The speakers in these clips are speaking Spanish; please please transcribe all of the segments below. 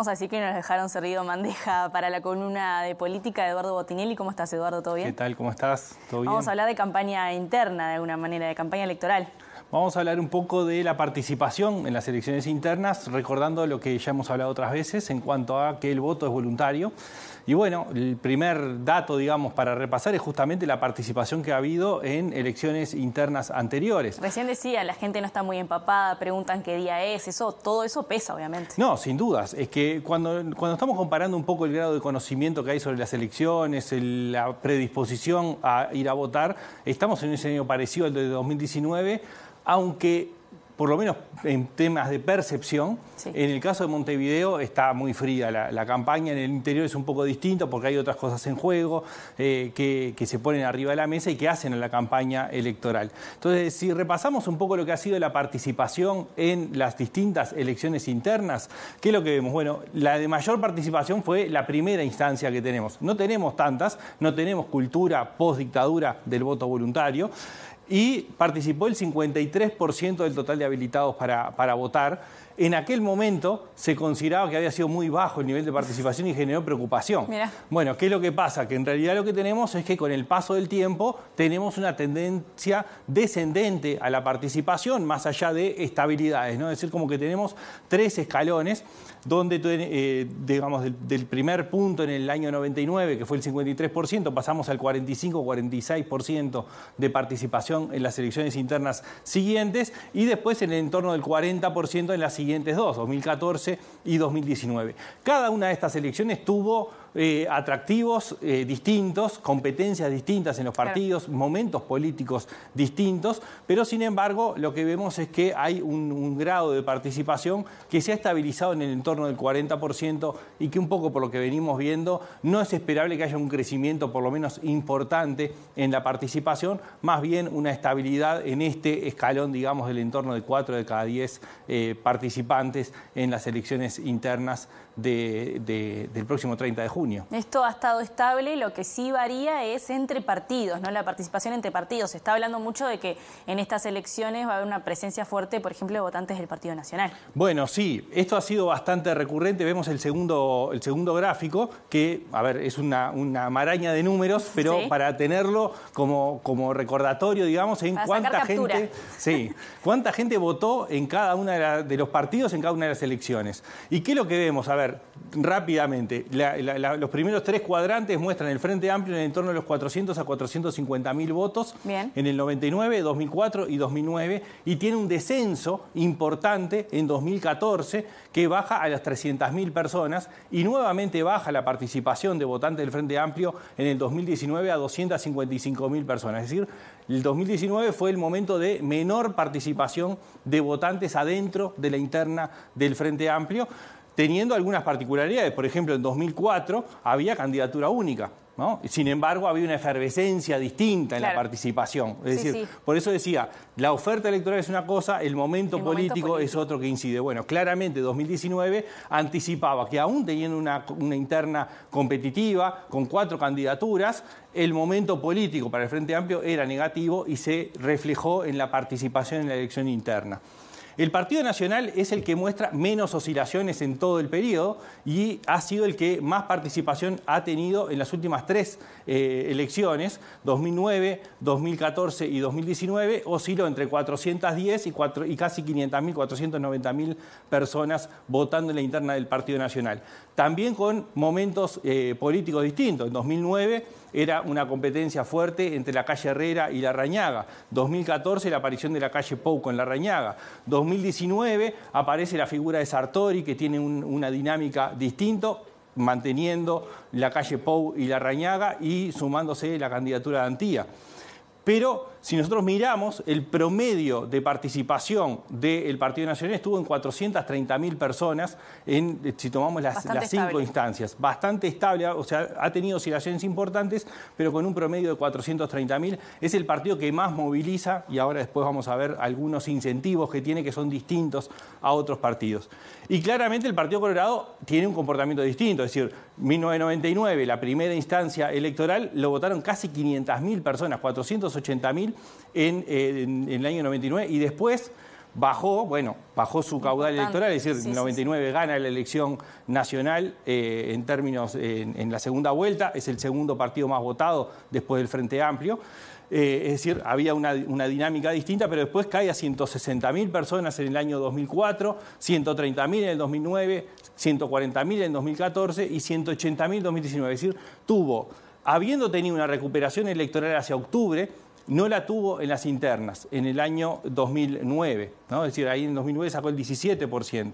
Vamos a decir que nos dejaron servido mandeja para la columna de política Eduardo Botinelli. ¿Cómo estás, Eduardo? ¿Todo bien? ¿Qué tal? ¿Cómo estás? ¿Todo bien? Vamos a hablar de campaña interna, de alguna manera, de campaña electoral. Vamos a hablar un poco de la participación en las elecciones internas, recordando lo que ya hemos hablado otras veces en cuanto a que el voto es voluntario. Y bueno, el primer dato, digamos, para repasar es justamente la participación que ha habido en elecciones internas anteriores. Recién decía, la gente no está muy empapada, preguntan qué día es, eso, todo eso pesa, obviamente. No, sin dudas. Es que cuando, cuando estamos comparando un poco el grado de conocimiento que hay sobre las elecciones, la predisposición a ir a votar, estamos en un escenario parecido al de 2019 aunque por lo menos en temas de percepción. En el caso de Montevideo está muy fría la, campaña, en el interior es un poco distinto porque hay otras cosas en juego eh, que, se ponen arriba de la mesa y que hacen a la campaña electoral. Entonces, si repasamos un poco lo que ha sido la participación en las distintas elecciones internas, ¿qué es lo que vemos? Bueno, la de mayor participación fue la primera instancia que tenemos. No tenemos tantas, no tenemos cultura post dictadura del voto voluntario y participó el 53% del total de habilitados para, para votar en aquel momento se consideraba que había sido muy bajo el nivel de participación y generó preocupación. Bueno, ¿qué es lo que pasa? Que en realidad lo que tenemos es que con el paso del tiempo tenemos una tendencia descendente a la participación más allá de estabilidades, ¿no? Es decir, como que tenemos tres escalones donde, eh, digamos, del, primer punto en el año 99, que fue el 53%, pasamos al 45-46% de participación en las elecciones internas siguientes y después en el entorno del 40% en las siguientes siguientes dos, 2014 y 2019. Cada una de estas elecciones tuvo eh, atractivos eh, distintos, competencias distintas en los partidos, momentos políticos distintos, pero sin embargo lo que vemos es que hay un, grado de participación que se ha estabilizado en el entorno del 40% y que un poco por lo que venimos viendo no es esperable que haya un crecimiento por lo menos importante en la participación, más bien una estabilidad en este escalón, digamos, del entorno de 4 de cada 10 eh, participantes en las elecciones internas del próximo 30 de junio. Esto ha estado estable, lo que sí varía es entre partidos, ¿no? la participación entre partidos. Se está hablando mucho de que en estas elecciones va a haber una presencia fuerte, por ejemplo, de votantes del Partido Nacional. Bueno, sí, esto ha sido bastante recurrente. Vemos el segundo, el segundo gráfico, que, a ver, es una, maraña de números, pero para tenerlo como, como recordatorio, digamos, en cuánta gente. Sí, cuánta gente votó en cada uno de, de los partidos, en cada una de las elecciones. ¿Y qué lo que vemos? A ver, rápidamente, los primeros tres cuadrantes muestran el Frente Amplio en el entorno de los 400 a 450 mil votos en el 99, 2004 y 2009, y tiene un descenso importante en 2014 que baja a las 300 mil personas y nuevamente baja la participación de votantes del Frente Amplio en el 2019 a 255 mil personas. Es decir, el 2019 fue el momento de menor participación de votantes adentro de la interna del Frente Amplio teniendo algunas particularidades. Por ejemplo, en 2004 había candidatura única. ¿No? Sin embargo, había una efervescencia distinta en la participación. Es decir, por eso decía, la oferta electoral es una cosa, el, momento, político es otro que incide. Bueno, claramente 2019 anticipaba que aún teniendo una, interna competitiva con cuatro candidaturas, el momento político para el Frente Amplio era negativo y se reflejó en la participación en la elección interna. El Partido Nacional es el que muestra menos oscilaciones en todo el periodo y ha sido el que más participación ha tenido en las últimas tres eh, elecciones, 2009, 2014 y 2019, osciló entre 410 y, y casi 500.000, 490.000 personas votando en la interna del Partido Nacional. También con momentos eh, políticos distintos. En 2009 era una competencia fuerte entre la calle Herrera y la Rañaga. 2014 la aparición de la calle Pouco en la Rañaga. 2019 aparece la figura de Sartori, que tiene una dinámica distinta, manteniendo la calle Pou y la Rañaga y sumándose la candidatura de Antía. Pero si nosotros miramos, el promedio de participación del Partido Nacional estuvo en 430.000 personas, en, eh, si tomamos las, cinco instancias. Bastante estable, o sea, ha tenido oscilaciones importantes, pero con un promedio de 430.000. Es el partido que más moviliza, y ahora después vamos a ver algunos incentivos que tiene que son distintos a otros partidos. Y claramente el Partido Colorado tiene un comportamiento distinto, es decir, 1999, la primera instancia electoral, lo votaron casi 500.000 personas, 480.000 eh, en, en el año 99 y después bajó, bueno, bajó su caudal electoral, es decir, en 99 gana la elección nacional eh, en términos en, la segunda vuelta, es el segundo partido más votado después del Frente Amplio. Eh, es decir, había una, una, dinámica distinta, pero después cae a 160.000 personas en el año 2004, 130.000 en el 2009, 140.000 en el 2014 y 180.000 en 2019. Es decir, tuvo, habiendo tenido una recuperación electoral hacia octubre, no la tuvo en las internas en el año 2009, ¿no? es decir, ahí en 2009 sacó el 17%.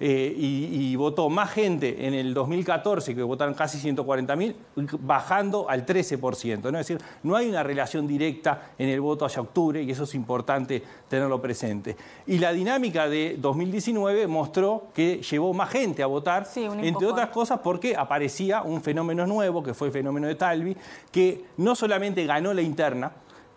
Eh, y, votó más gente en el 2014, que votaron casi 140.000, bajando al 13%. ¿no? Es decir, no hay una relación directa en el voto hacia octubre y eso es importante tenerlo presente. Y la dinámica de 2019 mostró que llevó más gente a votar, entre otras cosas porque aparecía un fenómeno nuevo, que fue el fenómeno de Talvi, que no solamente ganó la interna,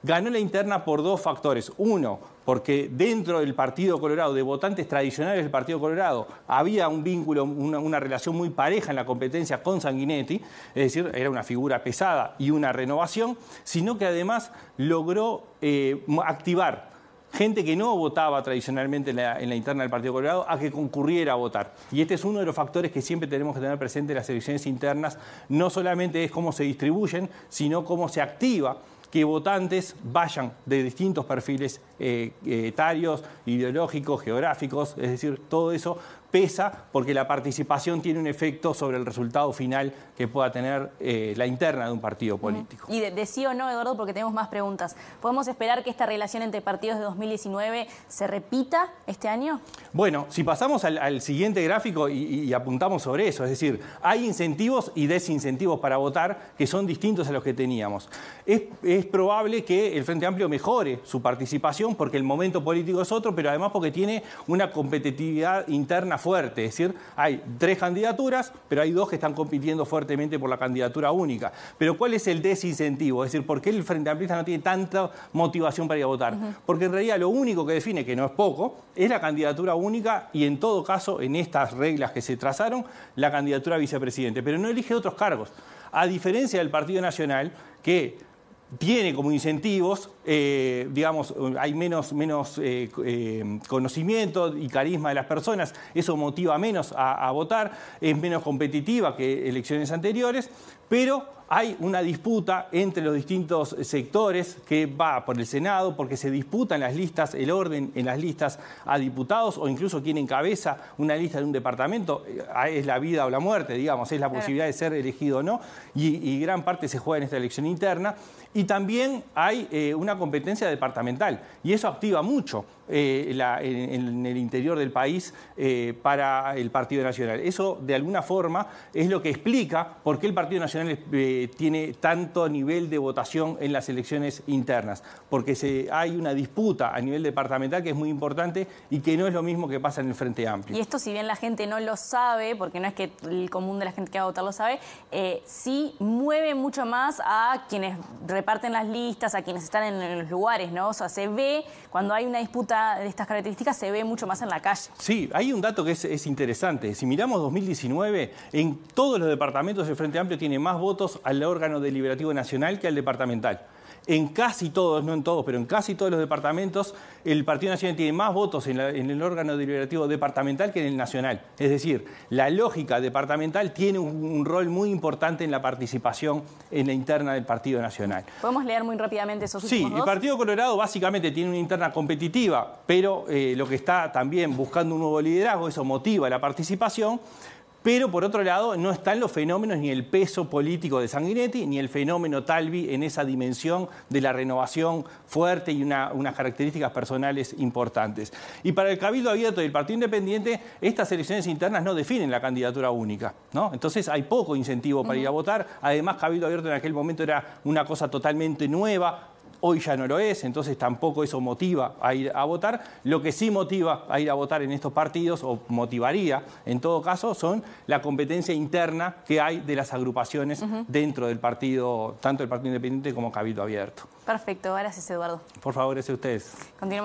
ganó la interna por dos factores. Uno, porque dentro del Partido Colorado, de votantes tradicionales del Partido Colorado, había un vínculo, una, relación muy pareja en la competencia con Sanguinetti, es decir, era una figura pesada y una renovación, sino que además logró eh, activar gente que no votaba tradicionalmente en la, en la, interna del Partido Colorado a que concurriera a votar. Y este es uno de los factores que siempre tenemos que tener presente en las elecciones internas, no solamente es cómo se distribuyen, sino cómo se activa que votantes vayan de distintos perfiles eh, eh, etarios, ideológicos, geográficos, es decir, todo eso pesa porque la participación tiene un efecto sobre el resultado final que pueda tener eh, la interna de un partido político. Y de, sí o no, Eduardo, porque tenemos más preguntas. ¿Podemos esperar que esta relación entre partidos de 2019 se repita este año? Bueno, si pasamos al, siguiente gráfico y, apuntamos sobre eso, es decir, hay incentivos y desincentivos para votar que son distintos a los que teníamos. Es, es probable que el Frente Amplio mejore su participación porque el momento político es otro, pero además porque tiene una competitividad interna fuerte. Es decir, hay tres candidaturas, pero hay dos que están compitiendo fuertemente por la candidatura única. Pero ¿cuál es el desincentivo? Es decir, ¿por qué el Frente Amplio no tiene tanta motivación para ir a votar? Porque en realidad lo único que define, que no es poco, es la candidatura única y en todo caso, en estas reglas que se trazaron, la candidatura a vicepresidente. Pero no elige otros cargos. A diferencia del Partido Nacional, que tiene como incentivos, eh, digamos, hay menos, menos eh, eh, conocimiento y carisma de las personas, eso motiva menos a, a votar, es menos competitiva que elecciones anteriores, pero hay una disputa entre los distintos sectores que va por el Senado, porque se disputan las listas, el orden en las listas a diputados o incluso quien encabeza una lista de un departamento, eh, es la vida o la muerte, digamos, es la posibilidad de ser elegido o no, y, gran parte se juega en esta elección interna. Y también hay eh, una competencia departamental, y eso activa mucho eh, en, el interior del país eh, para el Partido Nacional. Eso, de alguna forma, es lo que explica por qué el Partido Nacional eh, tiene tanto nivel de votación en las elecciones internas, porque se, hay una disputa a nivel departamental que es muy importante y que no es lo mismo que pasa en el Frente Amplio. Y esto, si bien la gente no lo sabe, porque no es que el común de la gente que va a votar lo sabe, sí mueve mucho más a quienes reparten las listas, a quienes están en los lugares, ¿no? O sea, se ve cuando hay una disputa de estas características se ve mucho más en la calle. Sí, hay un dato que es, es interesante. Si miramos 2019, en todos los departamentos el Frente Amplio tiene más votos al órgano deliberativo nacional que al departamental en casi todos, no en todos, pero en casi todos los departamentos, el Partido Nacional tiene más votos en, el órgano deliberativo departamental que en el nacional. Es decir, la lógica departamental tiene un, rol muy importante en la participación en la interna del Partido Nacional. ¿Podemos leer muy rápidamente esos últimos Sí, el Partido Colorado básicamente tiene una interna competitiva, pero eh, lo que está también buscando un nuevo liderazgo, eso motiva la participación, pero por otro lado, no están los fenómenos ni el peso político de Sanguinetti, ni el fenómeno Talvi en esa dimensión de la renovación fuerte y unas características personales importantes. Y para el Cabildo Abierto y el Partido Independiente, estas elecciones internas no definen la candidatura única. ¿no? Entonces hay poco incentivo para ir a votar. Además, Cabildo Abierto en aquel momento era una cosa totalmente nueva, hoy ya no lo es, entonces tampoco eso motiva a ir a votar. Lo que sí motiva a ir a votar en estos partidos, o motivaría en todo caso, son la competencia interna que hay de las agrupaciones dentro del partido, tanto el Partido Independiente como Cabildo Abierto. Perfecto, gracias Eduardo. Por favor, es ustedes. Continuamos.